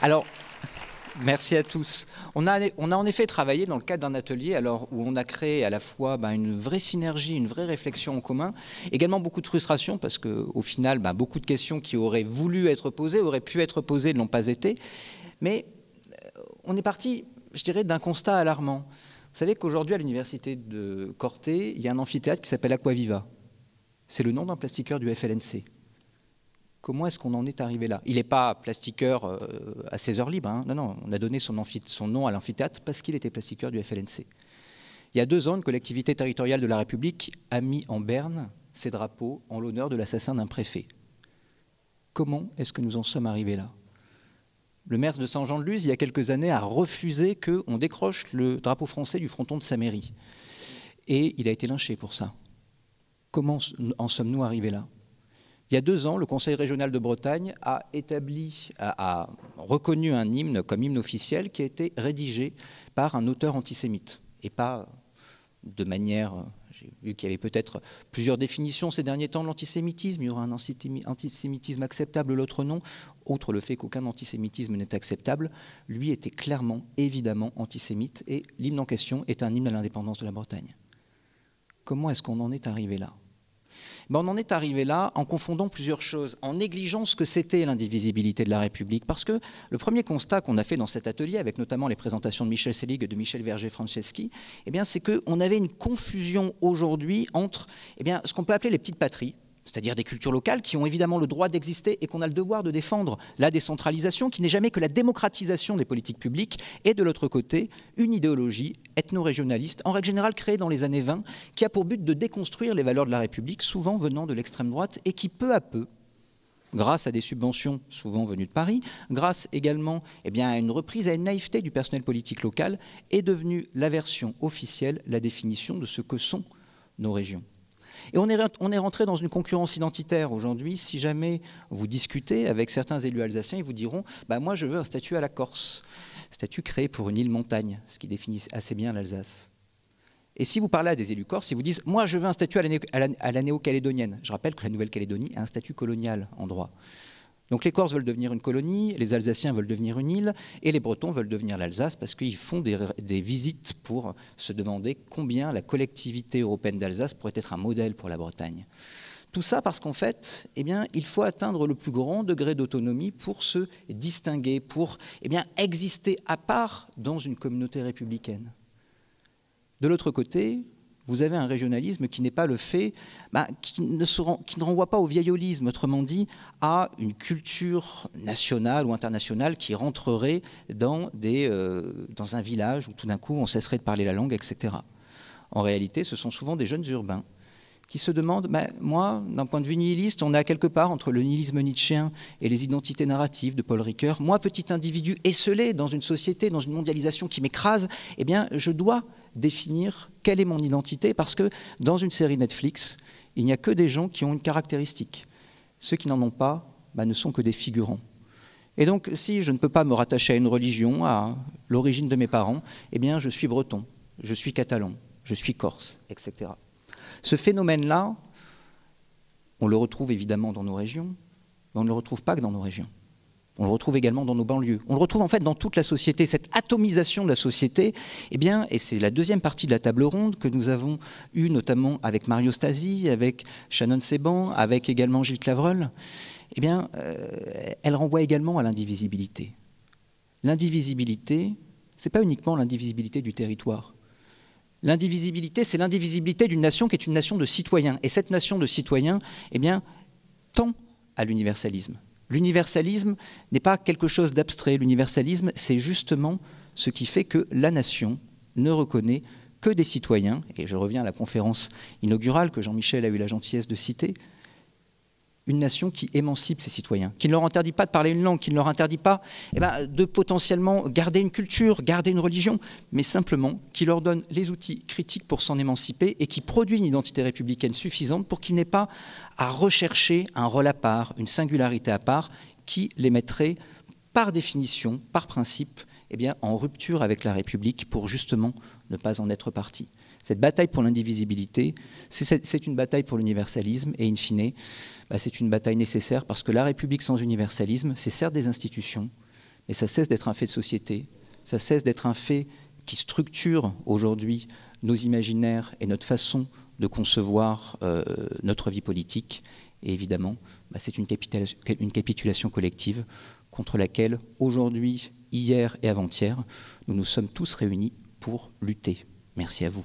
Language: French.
Alors, Merci à tous. On a, en effet travaillé dans le cadre d'un atelier alors, où on a créé à la fois ben, une vraie synergie, une vraie réflexion en commun, également beaucoup de frustration parce qu'au final, ben, beaucoup de questions qui auraient voulu être posées, auraient pu être posées, ne l'ont pas été. Mais euh, on est parti, je dirais, d'un constat alarmant. Vous savez qu'aujourd'hui, à l'université de Corté, il y a un amphithéâtre qui s'appelle Aquaviva. C'est le nom d'un plastiqueur du FLNC comment est-ce qu'on en est arrivé là Il n'est pas plastiqueur euh, à ses heures libres. Hein. Non, non, on a donné son, son nom à l'amphithéâtre parce qu'il était plastiqueur du FLNC. Il y a deux ans, une collectivité territoriale de la République a mis en berne ses drapeaux en l'honneur de l'assassin d'un préfet. Comment est-ce que nous en sommes arrivés là Le maire de Saint-Jean-de-Luz, il y a quelques années, a refusé qu'on décroche le drapeau français du fronton de sa mairie. Et il a été lynché pour ça. Comment en sommes-nous arrivés là il y a deux ans, le Conseil régional de Bretagne a établi, a, reconnu un hymne comme hymne officiel qui a été rédigé par un auteur antisémite et pas de manière j'ai vu qu'il y avait peut-être plusieurs définitions ces derniers temps de l'antisémitisme. Il y aura un antisémitisme acceptable, l'autre non. Outre le fait qu'aucun antisémitisme n'est acceptable, lui était clairement, évidemment antisémite et l'hymne en question est un hymne à l'indépendance de la Bretagne. Comment est-ce qu'on en est arrivé là ben, on en est arrivé là en confondant plusieurs choses, en négligeant ce que c'était l'indivisibilité de la République. Parce que le premier constat qu'on a fait dans cet atelier, avec notamment les présentations de Michel Selig et de Michel Verger-Franceschi, eh c'est qu'on avait une confusion aujourd'hui entre eh bien, ce qu'on peut appeler les petites patries, c'est-à-dire des cultures locales qui ont évidemment le droit d'exister et qu'on a le devoir de défendre. La décentralisation qui n'est jamais que la démocratisation des politiques publiques et de l'autre côté une idéologie ethno-régionaliste, en règle générale créée dans les années 20, qui a pour but de déconstruire les valeurs de la République, souvent venant de l'extrême droite et qui peu à peu grâce à des subventions souvent venues de Paris, grâce également eh bien, à une reprise, à une naïveté du personnel politique local, est devenue la version officielle, la définition de ce que sont nos régions. Et on est, on est rentré dans une concurrence identitaire aujourd'hui. Si jamais vous discutez avec certains élus alsaciens, ils vous diront bah, Moi, je veux un statut à la Corse, statut créé pour une île montagne, ce qui définit assez bien l'Alsace. Et si vous parlez à des élus corses, ils vous disent Moi, je veux un statut à à la néo-calédonienne. Je rappelle que la Nouvelle-Calédonie a un statut colonial en droit. Donc les Corses veulent devenir une colonie, les Alsaciens veulent devenir une île, et les Bretons veulent devenir l'Alsace parce qu'ils font des, visites pour se demander combien la collectivité européenne d'Alsace pourrait être un modèle pour la Bretagne. Tout ça parce qu'en fait, eh bien, il faut atteindre le plus grand degré d'autonomie pour se distinguer, pour eh bien, exister à part dans une communauté républicaine. De l'autre côté, vous avez un régionalisme qui n'est pas le fait, bah, qui, ne renvoie pas au vieillolisme, autrement dit, à une culture nationale ou internationale qui rentrerait dans, euh, un village où tout d'un coup on cesserait de parler la langue, etc. En réalité, ce sont souvent des jeunes urbains qui se demandent, bah, moi, d'un point de vue nihiliste, on a quelque part entre le nihilisme nietzschéen et les identités narratives de Paul Ricoeur, moi, petit individu esselé dans une société, dans une mondialisation qui m'écrase, eh bien, je dois définir quelle est mon identité, parce que dans une série Netflix, il n'y a que des gens qui ont une caractéristique. Ceux qui n'en ont pas bah, ne sont que des figurants. Et donc, si je ne peux pas me rattacher à une religion, à l'origine de mes parents, eh bien, je suis breton, je suis catalan, je suis corse, etc. Ce phénomène-là, on le retrouve évidemment dans nos régions, mais on ne le retrouve pas que dans nos régions. On le retrouve également dans nos banlieues. On le retrouve en fait dans toute la société. Cette atomisation de la société, eh bien, et c'est la deuxième partie de la table ronde que nous avons eue notamment avec Mario Stasi, avec Shannon Seban, avec également Gilles Clavreul, eh bien, euh, elle renvoie également à l'indivisibilité. L'indivisibilité, ce n'est pas uniquement l'indivisibilité du territoire. L'indivisibilité, c'est l'indivisibilité d'une nation qui est une nation de citoyens. Et cette nation de citoyens, eh bien, tend à l'universalisme. L'universalisme n'est pas quelque chose d'abstrait, l'universalisme, c'est justement ce qui fait que la nation ne reconnaît que des citoyens, et je reviens à la conférence inaugurale que Jean-Michel a eu la gentillesse de citer, une nation qui émancipe ses citoyens, qui ne leur interdit pas de parler une langue, qui ne leur interdit pas eh ben, de potentiellement garder une culture, garder une religion, mais simplement qui leur donne les outils critiques pour s'en émanciper et qui produit une identité républicaine suffisante pour qu'ils n'aient pas à rechercher un rôle à part, une singularité à part, qui les mettrait par définition, par principe, eh bien, en rupture avec la République pour justement ne pas en être partie. Cette bataille pour l'indivisibilité, c'est une bataille pour l'universalisme et in fine, bah, c'est une bataille nécessaire parce que la République sans universalisme, c'est certes des institutions, mais ça cesse d'être un fait de société, ça cesse d'être un fait qui structure aujourd'hui nos imaginaires et notre façon de concevoir euh, notre vie politique. Et évidemment, bah, c'est une capitulation collective contre laquelle aujourd'hui, hier et avant-hier, nous nous sommes tous réunis pour lutter. Merci à vous.